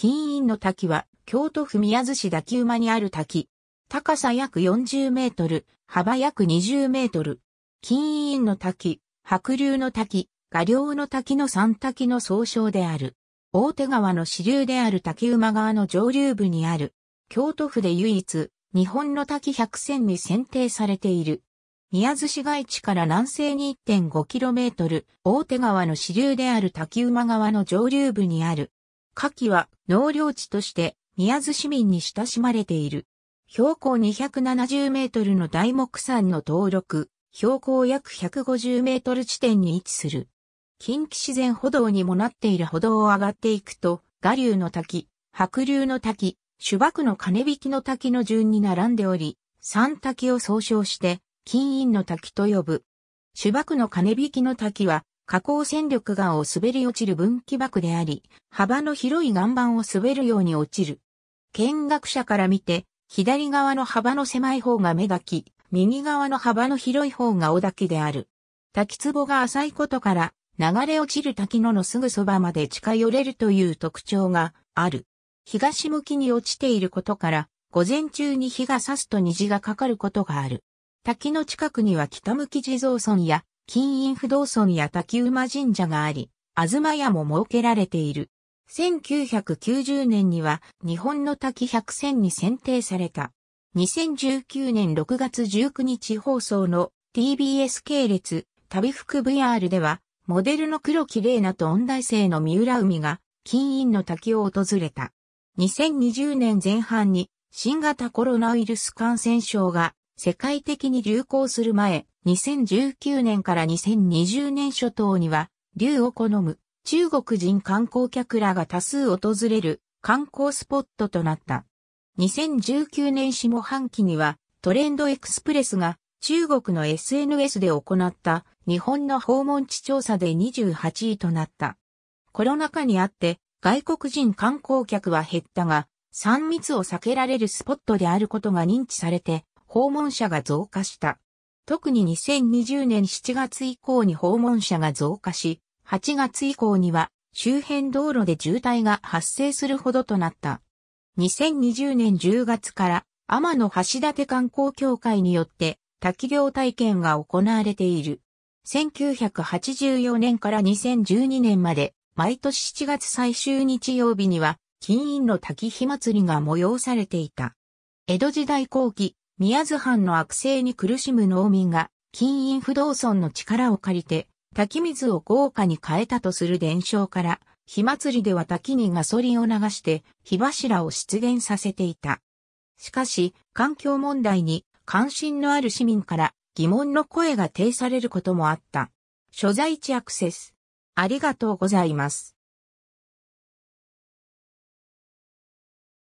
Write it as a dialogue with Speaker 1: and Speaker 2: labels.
Speaker 1: 金印の滝は、京都府宮津市滝馬にある滝。高さ約40メートル、幅約20メートル。金印の滝、白龍の滝、画梁の滝の三滝の総称である。大手川の支流である滝馬川の上流部にある。京都府で唯一、日本の滝百選に選定されている。宮津市街地から南西に1 5トル、大手川の支流である滝馬川の上流部にある。夏季は農領地として宮津市民に親しまれている。標高270メートルの大木山の登録、標高約150メートル地点に位置する。近畿自然歩道にもなっている歩道を上がっていくと、我流の滝、白流の滝、主幕の金引きの滝の順に並んでおり、三滝を総称して、金印の滝と呼ぶ。主幕の金引きの滝は、下降戦力岩を滑り落ちる分岐爆であり、幅の広い岩盤を滑るように落ちる。見学者から見て、左側の幅の狭い方が目がき、右側の幅の広い方が尾滝である。滝壺が浅いことから、流れ落ちる滝野のすぐそばまで近寄れるという特徴がある。東向きに落ちていることから、午前中に日が差すと虹がかかることがある。滝の近くには北向き地蔵村や金印不動村や滝馬神社があり、東屋も設けられている。1990年には日本の滝100選に選定された。2019年6月19日放送の TBS 系列旅服 VR ではモデルの黒綺麗なと音大生の三浦海が金印の滝を訪れた。2020年前半に新型コロナウイルス感染症が世界的に流行する前、2019年から2020年初頭には、竜を好む中国人観光客らが多数訪れる観光スポットとなった。2019年下半期にはトレンドエクスプレスが中国の SNS で行った日本の訪問地調査で28位となった。コロナ禍にあって外国人観光客は減ったが、3密を避けられるスポットであることが認知されて訪問者が増加した。特に2020年7月以降に訪問者が増加し、8月以降には周辺道路で渋滞が発生するほどとなった。2020年10月から天の橋立観光協会によって滝行体験が行われている。1984年から2012年まで毎年7月最終日曜日には金印の滝火祭りが催されていた。江戸時代後期、宮津藩の悪性に苦しむ農民が、金印不動村の力を借りて、滝水を豪華に変えたとする伝承から、火祭りでは滝にガソリンを流して、火柱を出現させていた。しかし、環境問題に関心のある市民から疑問の声が呈されることもあった。所在地アクセス。ありがとうございます。